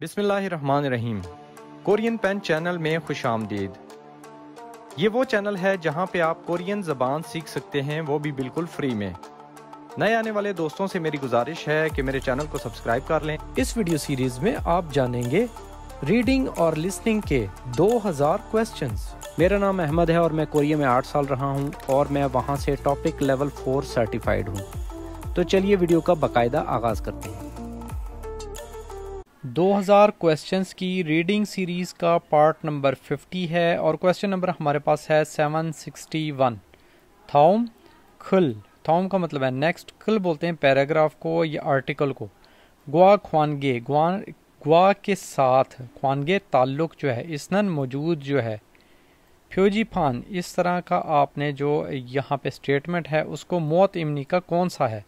बिसमीम Korean pen channel में खुश आमदीद ये वो चैनल है जहाँ पे आप कोरियन ज़बान सीख सकते हैं वो भी बिल्कुल फ्री में नए आने वाले दोस्तों से मेरी गुजारिश है कि मेरे चैनल को सब्सक्राइब कर लें इस वीडियो सीरीज में आप जानेंगे रीडिंग और लिसनिंग के 2000 क्वेश्चंस। मेरा नाम अहमद है और मैं कोरिया में आठ साल रहा हूँ और मैं वहाँ से टॉपिक लेवल फोर सर्टिफाइड हूँ तो चलिए वीडियो का बाकायदा आगाज़ करते हैं 2000 क्वेश्चंस की रीडिंग सीरीज़ का पार्ट नंबर 50 है और क्वेश्चन नंबर हमारे पास है 761 थाउम खल थाउम का मतलब है नेक्स्ट खल बोलते हैं पैराग्राफ को या आर्टिकल को गुआ ख्वानगे गुआ गुआ के साथ ख्वानगे ताल्लुक जो है इसनन मौजूद जो है फ्योजी फान इस तरह का आपने जो यहाँ पे स्टेटमेंट है उसको मौत इमनी का कौन सा है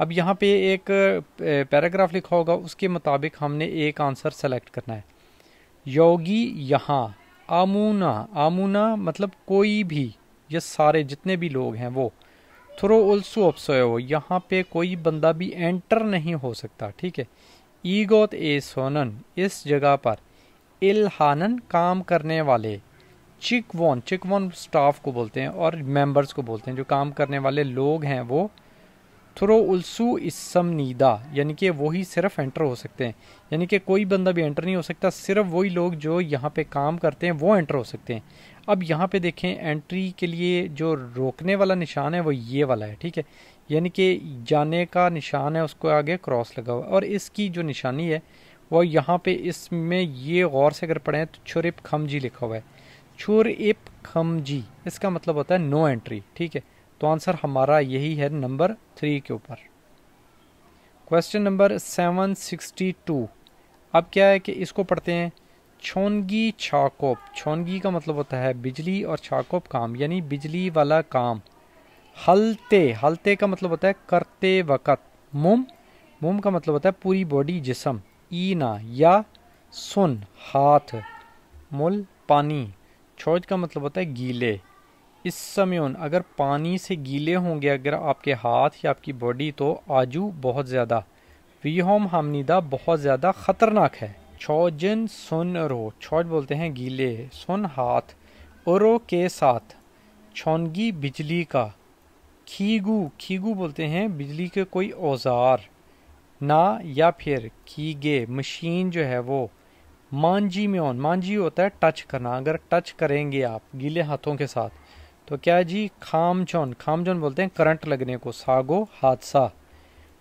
अब यहाँ पे एक पैराग्राफ लिखा होगा उसके मुताबिक हमने एक आंसर सेलेक्ट करना है योगी यहाँ आमूना आमूना मतलब कोई भी ये सारे जितने भी लोग हैं वो थ्रो ऑल्सो ऑप्सो यहाँ पे कोई बंदा भी एंटर नहीं हो सकता ठीक है ईगोत ए सोनन इस जगह पर इल्हानन काम करने वाले चिकवन चिकवन स्टाफ को बोलते हैं और मेंबर्स को बोलते हैं जो काम करने वाले लोग हैं वो थ्रो उल्सू नीदा यानी कि वही सिर्फ एंटर हो सकते हैं यानी कि कोई बंदा भी एंटर नहीं हो सकता सिर्फ वही लोग जो यहाँ पे काम करते हैं वो एंटर हो सकते हैं अब यहाँ पे देखें एंट्री के लिए जो रोकने वाला निशान है वो ये वाला है ठीक है यानी कि जाने का निशान है उसको आगे क्रॉस लगा हुआ और इसकी जो निशानी है वो यहाँ पे इसमें ये गौर से अगर पढ़ें तो छुरप जी लिखा हुआ है छुरप जी इसका मतलब होता है नो एंट्री ठीक है तो आंसर हमारा यही है नंबर थ्री के ऊपर question number seven sixty two अब क्या है कि इसको पढ़ते हैं छोनगी छाकोप छोनगी का मतलब होता है बिजली और छाकोप काम यानी बिजली वाला काम हलते हलते का मतलब होता है करते वक़्त मुम मुम का मतलब होता है पूरी बॉडी जिसम ईना या सुन हाथ मुल पानी छोज का मतलब होता है गीले इस समय अगर पानी से गीले होंगे अगर आपके हाथ या आपकी बॉडी तो आजू बहुत ज़्यादा वीहोम हमनीदा बहुत ज़्यादा ख़तरनाक है छोजन सुन रो छोज बोलते हैं गीले सुन हाथ और के साथ छौनगी बिजली का खीगू खीगू बोलते हैं बिजली के कोई औजार ना या फिर खीगे मशीन जो है वो मांझी में ऑन मांझी होता है टच करना अगर टच करेंगे आप गीले हाथों के साथ तो क्या जी खामचौन खामचौन बोलते हैं करंट लगने को सागो हादसा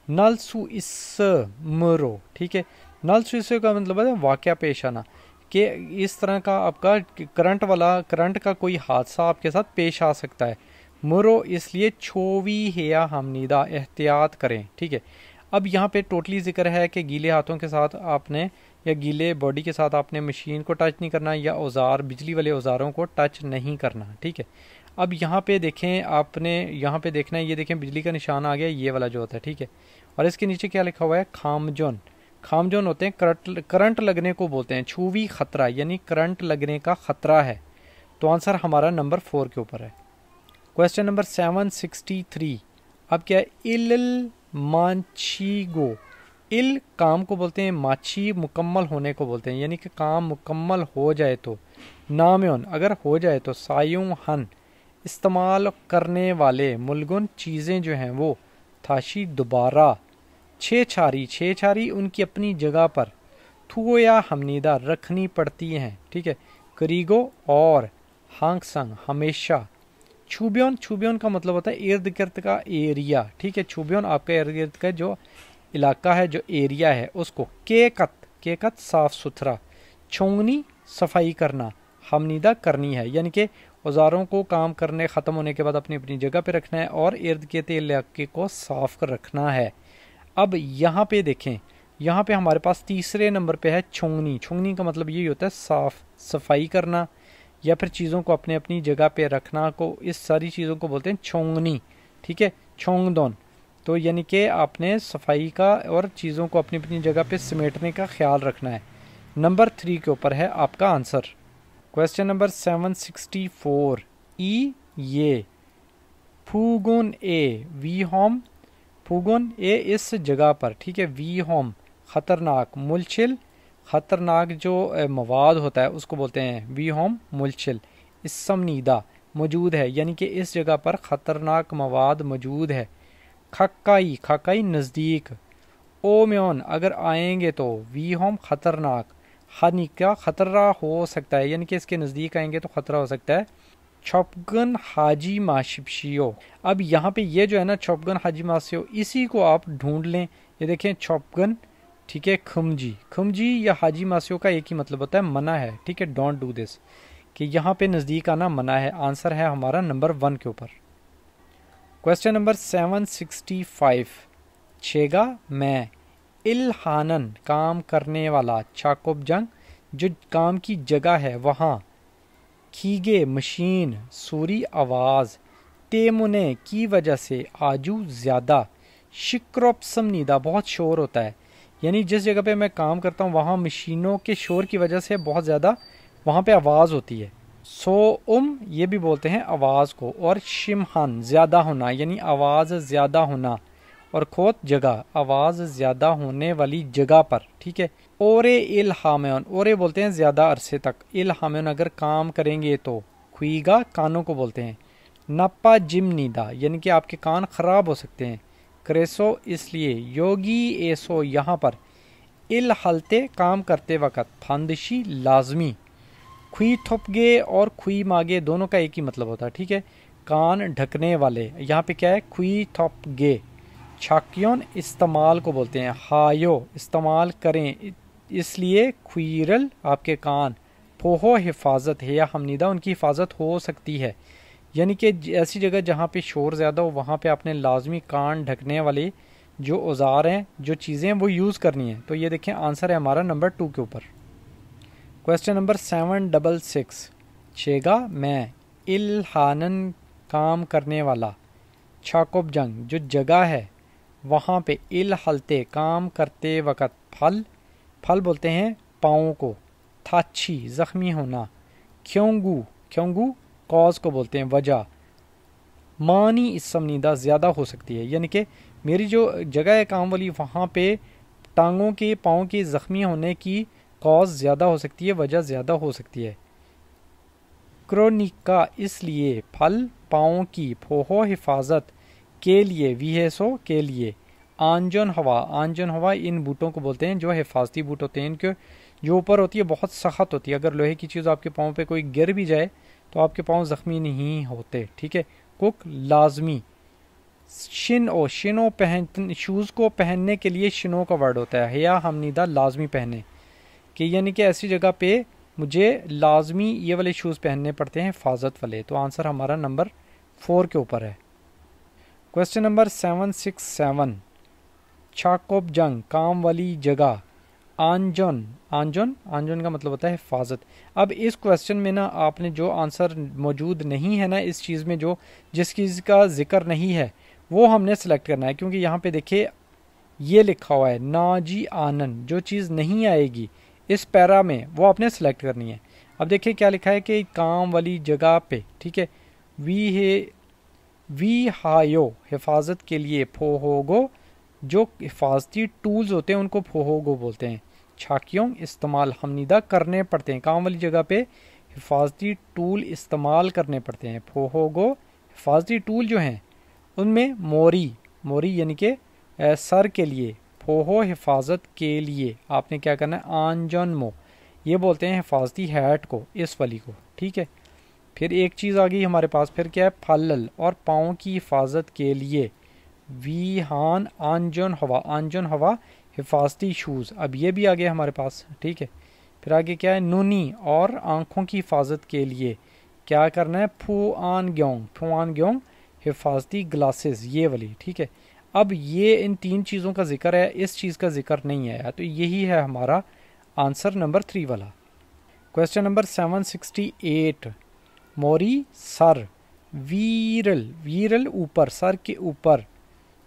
नल सु इस मरो ठीक है नल सु इस का मतलब है वाक्य पेश आना कि इस तरह का आपका करंट वाला करंट का कोई हादसा आपके साथ पेश आ सकता है मरो इसलिए छोवी हेया हमनीदा एहतियात करें ठीक है अब यहाँ पे टोटली जिक्र है कि गीले हाथों के साथ आपने या गीले बॉडी के साथ आपने मशीन को टच नहीं करना या औजार बिजली वाले औजारों को टच नहीं करना ठीक है अब यहाँ पे देखें आपने यहाँ पे देखना है ये देखें बिजली का निशान आ गया ये वाला जो होता है ठीक है और इसके नीचे क्या लिखा हुआ है खामजोन खामजोन होते हैं करंट करंट लगने को बोलते हैं छूवी खतरा यानी करंट लगने का खतरा है तो आंसर हमारा नंबर फोर के ऊपर है question number seven sixty three अब क्या है इल गो इल काम को बोलते हैं माछी मुकम्मल होने को बोलते हैं यानी कि काम मुकम्मल हो जाए तो नाम्योन अगर हो जाए तो सायुं हन इस्तेमाल करने वाले मुलगुन चीज़ें जो हैं वो थाशी दोबारा छः छारी छः छारी उनकी अपनी जगह पर थुओ या हमनीदा रखनी पड़ती हैं ठीक है करीगो और हांगसंग हमेशा छुब्योन छुब्योन का मतलब होता है इर्द गिर्द का एरिया ठीक है छुब्योन आपका इर्द गिर्द का जो इलाका है जो एरिया है उसको केकत केकत साफ़ सुथरा छोंगनी सफाई करना हमनीदा करनी है यानी कि औजारों को काम करने ख़त्म होने के बाद अपनी अपनी जगह पर रखना है और इर्द गिर्द इलाके को साफ कर रखना है अब यहाँ पे देखें यहाँ पे हमारे पास तीसरे नंबर पे है छोंगनी छोंगनी का मतलब यही होता है साफ सफाई करना या फिर चीज़ों को अपने अपनी जगह पे रखना को इस सारी चीज़ों को बोलते हैं छोंगनी ठीक है छोंगदौन तो यानी कि आपने सफाई का और चीज़ों को अपनी अपनी जगह पे समेटने का ख्याल रखना है नंबर थ्री के ऊपर है आपका answer question number seven sixty four ई ये फूगुन ए वी होम फूगुन ए इस जगह पर ठीक है वी होम ख़तरनाक मुलछिल ख़तरनाक जो मवाद होता है उसको बोलते हैं वी होम मुलछिल इसमनीदा मौजूद है यानी कि इस जगह पर ख़तरनाक मवाद मौजूद है खकाई खकाई नज़दीक ओम्योन अगर आएंगे तो वी होम ख़तरनाक हानि का ख़तरा हो सकता है यानी कि इसके नज़दीक आएंगे तो ख़तरा हो सकता है छपगन हाजी माशिपशियो अब यहाँ पे ये जो है ना छपगन हाजी माशियो इसी को आप ढूंढ लें ये देखें छपगन ठीक है खमजी खमजी या हाजी माशियो का एक ही मतलब होता है मना है ठीक है डोंट डू दिस कि यहाँ पे नज़दीक आना मना है आंसर है हमारा नंबर वन के ऊपर question number seven sixty five छेगा मैं इल्हानन काम करने वाला चाकुब जंग जो काम की जगह है वहाँ खीगे मशीन सूरी आवाज़ तेमुने की वजह से आजू ज़्यादा शिक्रपसमनीदा बहुत शोर होता है यानी जिस जगह पे मैं काम करता हूँ वहाँ मशीनों के शोर की वजह से बहुत ज़्यादा वहाँ पे आवाज़ होती है सो उम ये भी बोलते हैं आवाज़ को और शिमहन ज़्यादा होना यानी आवाज़ ज़्यादा होना और खोत जगह आवाज़ ज़्यादा होने वाली जगह पर ठीक है इल इल्हामयन और बोलते हैं ज़्यादा अरसे तक इल्हामयन अगर काम करेंगे तो खुईगा कानों को बोलते हैं जिम नीदा यानी कि आपके कान ख़राब हो सकते हैं क्रेसो इसलिए योगी एसो यहाँ पर इल हलते काम करते वक़्त फंदशी लाजमी खुई थपगे और खुई मागे दोनों का एक ही मतलब होता है ठीक है कान ढकने वाले यहाँ पे क्या है खुई थपगे छाकियोन इस्तेमाल को बोलते हैं हायो इस्तेमाल करें इसलिए खुरल आपके कान पोहो हिफाजत है या हमनीदा उनकी हिफाजत हो सकती है यानी कि ऐसी जगह जहाँ पे शोर ज़्यादा हो वहाँ पे आपने लाजमी कान ढकने वाले जो औज़ार हैं जो चीज़ें वो यूज़ करनी है तो ये देखें आंसर है हमारा नंबर टू के ऊपर question number seven double six छेगा मैं इल्हानन काम करने वाला छाकोब जंग जो जगह है वहाँ पे इल हलते काम करते वक़्त फल फल बोलते हैं पाओ को थाछी ज़ख्मी होना क्योंगू क्योंगू कॉज को बोलते हैं वजह मानी इस समनिंदा ज़्यादा हो सकती है यानी कि मेरी जो जगह है काम वाली वहाँ पे टांगों के पाँव के ज़ख्मी होने की कॉज ज़्यादा हो सकती है वजह ज़्यादा हो सकती है क्रोनिका इसलिए फल पाओ की फोहो हिफाजत के लिए वी है सो के लिए आंजन हवा आंजन हवा इन बूटों को बोलते हैं जो हिफाजती बूट होते हैं इनके जो ऊपर होती है बहुत सख्त होती है अगर लोहे की चीज़ आपके पाँव पे कोई गिर भी जाए तो आपके पाँव ज़ख्मी नहीं होते ठीक है कुक लाजमी शिन ओ शिनो पहन शूज़ को पहनने के लिए शिनो का वर्ड होता है या हमनीदा लाजमी पहने कि यानी कि ऐसी जगह पे मुझे लाजमी ये वाले शूज़ पहनने पड़ते हैं हिफाजत वाले तो आंसर हमारा नंबर फोर के ऊपर है question number seven six seven छाकोब जंग काम वाली जगह आंजोन आंजोन आंजोन का मतलब होता है हिफाजत अब इस क्वेश्चन में ना आपने जो आंसर मौजूद नहीं है ना इस चीज़ में जो जिस चीज़ का जिक्र नहीं है वो हमने सेलेक्ट करना है क्योंकि यहाँ पे देखिए ये लिखा हुआ है नाजी आनंद जो चीज़ नहीं आएगी इस पैरा में वो आपने सेलेक्ट करनी है अब देखिए क्या लिखा है कि काम वाली जगह पे ठीक है वी है वी हायो हिफाजत के लिए फोहोगो जो हिफाजती टूल्स होते हैं उनको फोहोगो बोलते हैं छाकियों इस्तेमाल हमनिदा करने पड़ते हैं काम वाली जगह पे हिफाजती टूल इस्तेमाल करने पड़ते हैं फोहोगो हिफाजती टूल जो हैं उनमें मोरी मोरी यानी कि सर के लिए फोहो हिफाजत के लिए आपने क्या करना है आंजन मो ये बोलते हैं हिफाजती हैट को इस वाली को ठीक है फिर एक चीज़ आ गई हमारे पास फिर क्या है फलल और पाँव की हिफाजत के लिए वीहान आंजन हवा आंजन हवा हिफाजती शूज़ अब ये भी आ गया हमारे पास ठीक है फिर आगे क्या है नूनी और आँखों की हिफाजत के लिए क्या करना है फू आन ग्योंग आन ग्योंग हिफाजती ग्लासेस ये वाली ठीक है अब ये इन तीन चीज़ों का जिक्र है इस चीज़ का जिक्र नहीं आया तो यही है हमारा आंसर नंबर थ्री वाला question number seven sixty eight मोरी सर वीरल वीरल ऊपर सर के ऊपर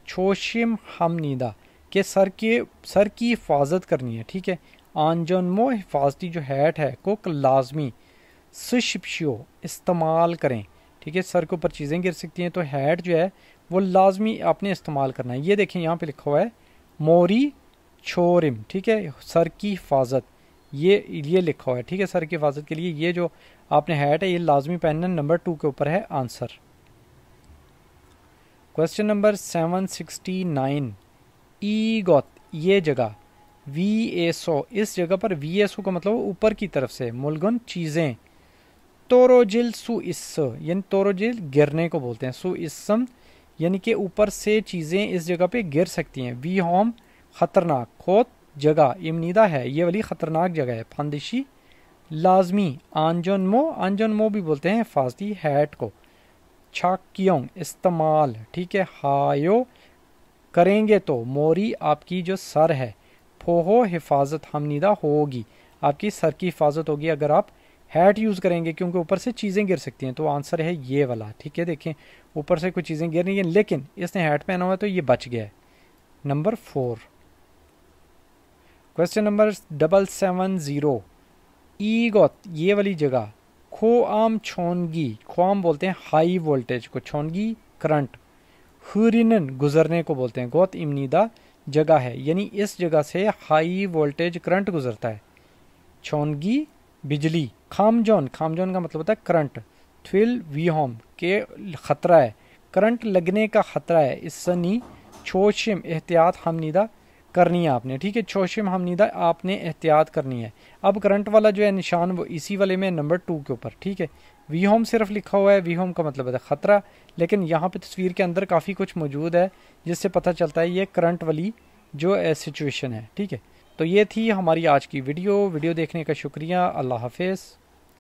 छोशिम नींदा के सर के सर की हिफाजत करनी है ठीक है मो हिफाजती जो हैट है को लाजमी सुशिपशियो इस्तेमाल करें ठीक है सर के ऊपर चीज़ें गिर सकती हैं तो हैट जो है वो लाजमी आपने इस्तेमाल करना है ये देखें यहाँ पे लिखा हुआ है मोरी छोरिम ठीक है सर की हिफाजत ये ये लिखा हुआ है ठीक है सर की हिफाजत के लिए ये जो आपने हैट है तो ये लाजमी पहनना नंबर टू के ऊपर है answer question number seven sixty nine ई गौत ये जगह वी एस ओ इस जगह पर वी एस ओ का मतलब ऊपर की तरफ से मुलगन चीज़ें तोरोजिल इस यानी तोरोजिल गिरने को बोलते हैं सु इसम यानी कि ऊपर से चीज़ें इस जगह पे गिर सकती हैं वी होम ख़तरनाक खोत जगह इमनीदा है ये वाली ख़तरनाक जगह है फांदिशी लाजमी आंजनमो आंजनमो भी बोलते हैं फाजती हैट को छाकियों इस्तेमाल ठीक है हायो करेंगे तो मोरी आपकी जो सर है फोहो हिफाजत हमनीदा होगी आपकी सर की हिफाजत होगी अगर आप हैट यूज़ करेंगे क्योंकि ऊपर से चीज़ें गिर सकती हैं तो आंसर है ये वाला ठीक है देखें ऊपर से कुछ चीज़ें गिर रही हैं लेकिन इसने हैट पहना हुआ है तो ये बच गया है number four question number double seven zero ईगोत ये वाली जगह खोआम छोनगी आम बोलते हैं हाई वोल्टेज को छोनगी करंट हुरिनन गुजरने को बोलते हैं गौत इमनीदा जगह है यानी इस जगह से हाई वोल्टेज करंट गुजरता है छोनगी बिजली खामजोन खामजोन का मतलब होता है करंट थ्विल होम के खतरा है करंट लगने का खतरा है इस सनी छोशिम एहतियात हमनीदा करनी है आपने ठीक है छोशम हमनीदा आपने एहतियात करनी है अब करंट वाला जो है निशान वो इसी वाले में नंबर टू के ऊपर ठीक है वी होम सिर्फ लिखा हुआ है वी होम का मतलब है ख़तरा लेकिन यहाँ पे तस्वीर के अंदर काफ़ी कुछ मौजूद है जिससे पता चलता है ये करंट वाली जो सिचुएशन है ठीक है तो ये थी हमारी आज की वीडियो वीडियो देखने का शुक्रिया अल्लाह हाफिज़